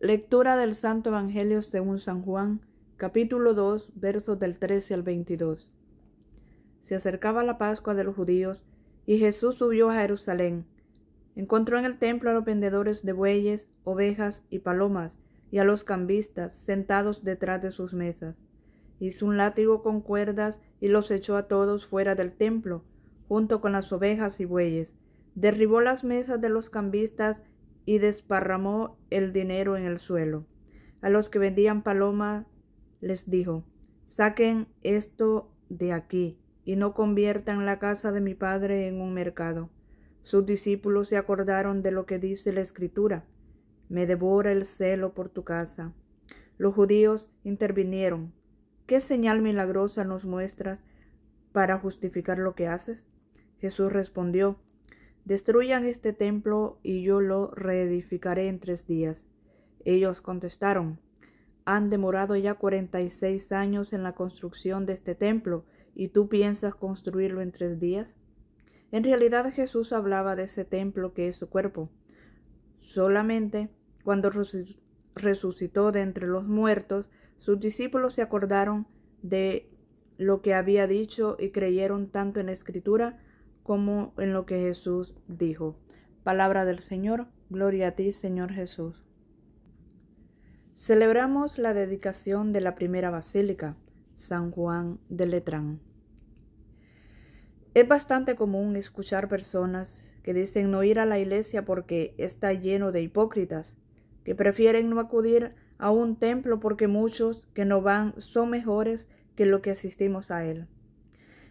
Lectura del Santo Evangelio según San Juan, capítulo 2, versos del 13 al 22. Se acercaba la Pascua de los judíos y Jesús subió a Jerusalén. Encontró en el templo a los vendedores de bueyes, ovejas y palomas y a los cambistas sentados detrás de sus mesas. Hizo un látigo con cuerdas y los echó a todos fuera del templo, junto con las ovejas y bueyes. Derribó las mesas de los cambistas y desparramó el dinero en el suelo. A los que vendían palomas les dijo, saquen esto de aquí y no conviertan la casa de mi padre en un mercado. Sus discípulos se acordaron de lo que dice la escritura. Me devora el celo por tu casa. Los judíos intervinieron. ¿Qué señal milagrosa nos muestras para justificar lo que haces? Jesús respondió, Destruyan este templo y yo lo reedificaré en tres días. Ellos contestaron, han demorado ya cuarenta y seis años en la construcción de este templo, y tú piensas construirlo en tres días. En realidad Jesús hablaba de ese templo que es su cuerpo. Solamente cuando resucitó de entre los muertos, sus discípulos se acordaron de lo que había dicho y creyeron tanto en la escritura como en lo que Jesús dijo. Palabra del Señor, gloria a ti, Señor Jesús. Celebramos la dedicación de la primera basílica, San Juan de Letrán. Es bastante común escuchar personas que dicen no ir a la iglesia porque está lleno de hipócritas, que prefieren no acudir a un templo porque muchos que no van son mejores que los que asistimos a él.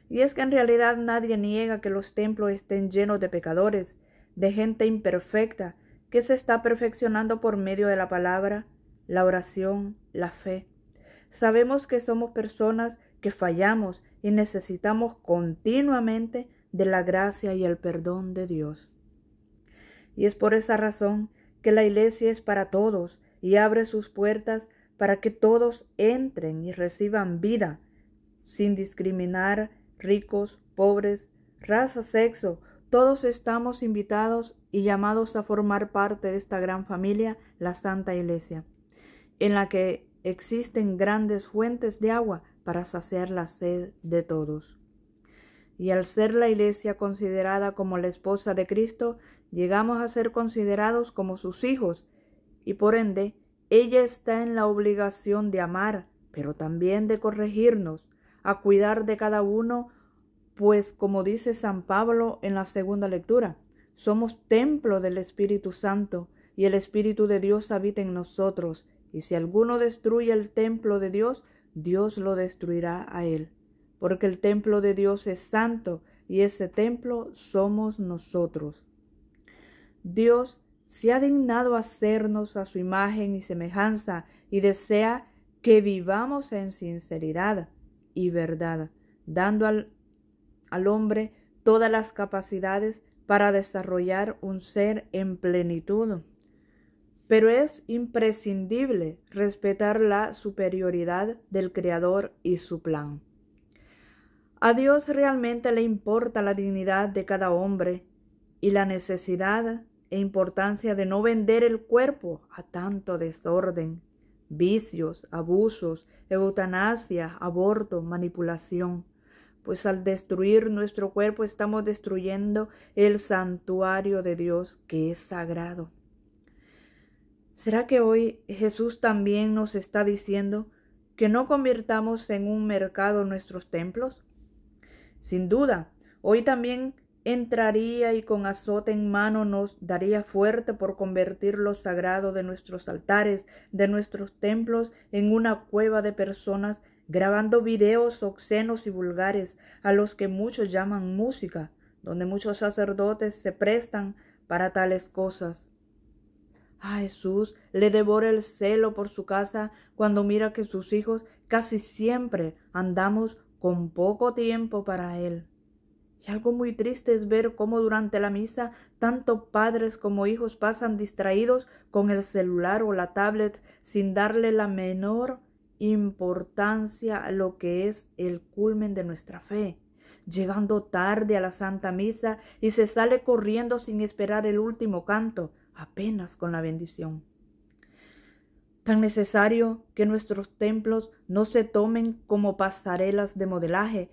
Y es que en realidad nadie niega que los templos estén llenos de pecadores, de gente imperfecta, que se está perfeccionando por medio de la palabra, la oración, la fe. Sabemos que somos personas que fallamos y necesitamos continuamente de la gracia y el perdón de Dios. Y es por esa razón que la iglesia es para todos y abre sus puertas para que todos entren y reciban vida, sin discriminar ricos, pobres, raza, sexo, todos estamos invitados y llamados a formar parte de esta gran familia, la Santa Iglesia, en la que existen grandes fuentes de agua para saciar la sed de todos. Y al ser la Iglesia considerada como la esposa de Cristo, llegamos a ser considerados como sus hijos, y por ende, ella está en la obligación de amar, pero también de corregirnos, a cuidar de cada uno, pues como dice San Pablo en la segunda lectura, somos templo del Espíritu Santo y el Espíritu de Dios habita en nosotros, y si alguno destruye el templo de Dios, Dios lo destruirá a él, porque el templo de Dios es santo y ese templo somos nosotros. Dios se ha dignado hacernos a su imagen y semejanza y desea que vivamos en sinceridad, y verdad, dando al, al hombre todas las capacidades para desarrollar un ser en plenitud. Pero es imprescindible respetar la superioridad del Creador y su plan. A Dios realmente le importa la dignidad de cada hombre y la necesidad e importancia de no vender el cuerpo a tanto desorden, vicios, abusos eutanasia, aborto, manipulación. Pues al destruir nuestro cuerpo estamos destruyendo el santuario de Dios que es sagrado. ¿Será que hoy Jesús también nos está diciendo que no convirtamos en un mercado nuestros templos? Sin duda, hoy también entraría y con azote en mano nos daría fuerte por convertir lo sagrado de nuestros altares, de nuestros templos, en una cueva de personas grabando videos obscenos y vulgares a los que muchos llaman música, donde muchos sacerdotes se prestan para tales cosas. A Jesús le devora el celo por su casa cuando mira que sus hijos casi siempre andamos con poco tiempo para él. Y algo muy triste es ver cómo durante la misa tanto padres como hijos pasan distraídos con el celular o la tablet sin darle la menor importancia a lo que es el culmen de nuestra fe, llegando tarde a la Santa Misa y se sale corriendo sin esperar el último canto, apenas con la bendición. Tan necesario que nuestros templos no se tomen como pasarelas de modelaje,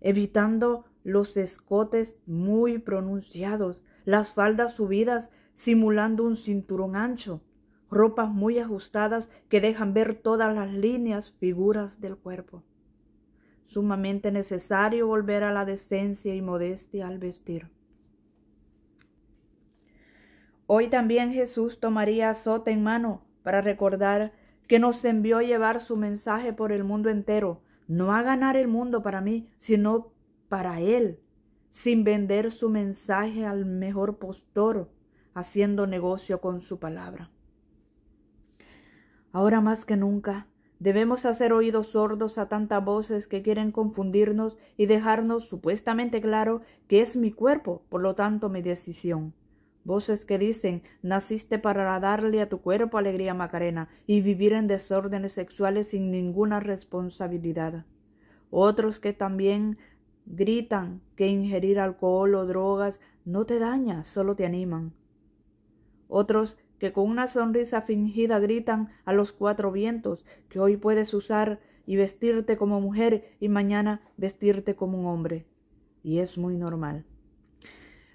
evitando los escotes muy pronunciados, las faldas subidas simulando un cinturón ancho, ropas muy ajustadas que dejan ver todas las líneas, figuras del cuerpo. Sumamente necesario volver a la decencia y modestia al vestir. Hoy también Jesús tomaría azote en mano para recordar que nos envió a llevar su mensaje por el mundo entero, no a ganar el mundo para mí, sino para él, sin vender su mensaje al mejor postor, haciendo negocio con su palabra. Ahora más que nunca, debemos hacer oídos sordos a tantas voces que quieren confundirnos y dejarnos supuestamente claro que es mi cuerpo, por lo tanto mi decisión. Voces que dicen, naciste para darle a tu cuerpo alegría Macarena y vivir en desórdenes sexuales sin ninguna responsabilidad. Otros que también Gritan que ingerir alcohol o drogas no te daña, solo te animan. Otros que con una sonrisa fingida gritan a los cuatro vientos que hoy puedes usar y vestirte como mujer y mañana vestirte como un hombre. Y es muy normal.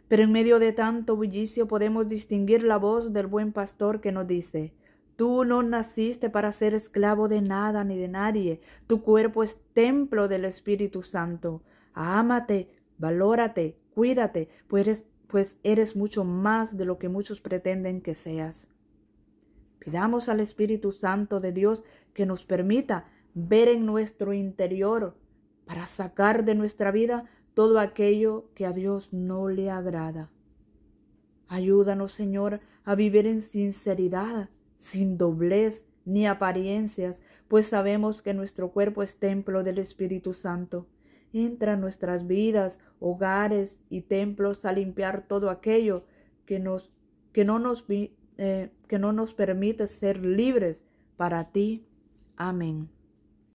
Pero en medio de tanto bullicio podemos distinguir la voz del buen pastor que nos dice Tú no naciste para ser esclavo de nada ni de nadie, tu cuerpo es templo del Espíritu Santo. Ámate, valórate, cuídate, pues eres, pues eres mucho más de lo que muchos pretenden que seas. Pidamos al Espíritu Santo de Dios que nos permita ver en nuestro interior para sacar de nuestra vida todo aquello que a Dios no le agrada. Ayúdanos, Señor, a vivir en sinceridad, sin doblez ni apariencias, pues sabemos que nuestro cuerpo es templo del Espíritu Santo. Entra nuestras vidas, hogares y templos a limpiar todo aquello que, nos, que, no, nos, eh, que no nos permite ser libres para ti. Amén.